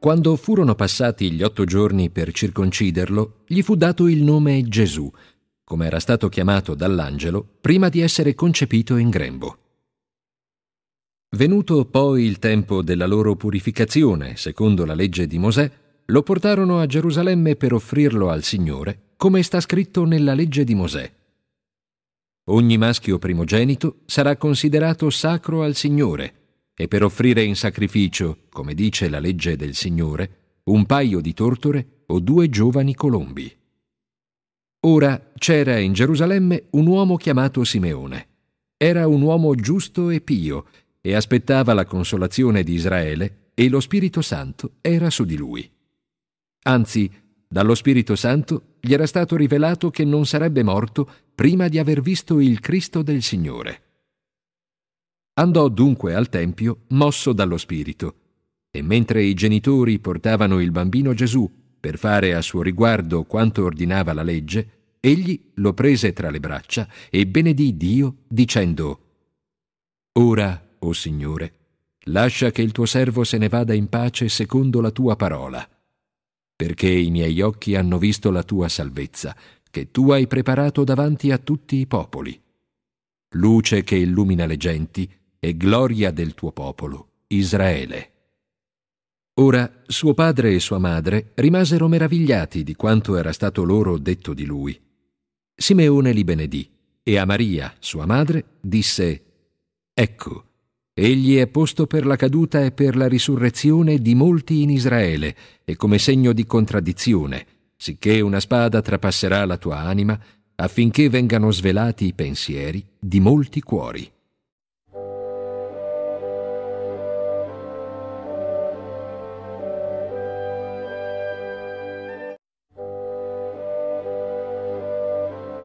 Quando furono passati gli otto giorni per circonciderlo, gli fu dato il nome Gesù, come era stato chiamato dall'angelo prima di essere concepito in grembo. Venuto poi il tempo della loro purificazione, secondo la legge di Mosè, lo portarono a Gerusalemme per offrirlo al Signore, come sta scritto nella legge di Mosè. Ogni maschio primogenito sarà considerato sacro al Signore, e per offrire in sacrificio, come dice la legge del Signore, un paio di tortore o due giovani colombi. Ora c'era in Gerusalemme un uomo chiamato Simeone. Era un uomo giusto e pio e aspettava la consolazione di Israele e lo Spirito Santo era su di lui. Anzi, dallo Spirito Santo gli era stato rivelato che non sarebbe morto prima di aver visto il Cristo del Signore. Andò dunque al Tempio mosso dallo Spirito, e mentre i genitori portavano il bambino Gesù per fare a suo riguardo quanto ordinava la legge, egli lo prese tra le braccia e benedì Dio dicendo Ora, o oh Signore, lascia che il tuo servo se ne vada in pace secondo la tua parola, perché i miei occhi hanno visto la tua salvezza, che tu hai preparato davanti a tutti i popoli, luce che illumina le genti e gloria del tuo popolo, Israele. Ora suo padre e sua madre rimasero meravigliati di quanto era stato loro detto di lui. Simeone li benedì e a Maria, sua madre, disse, Ecco, egli è posto per la caduta e per la risurrezione di molti in Israele e come segno di contraddizione, sicché una spada trapasserà la tua anima affinché vengano svelati i pensieri di molti cuori.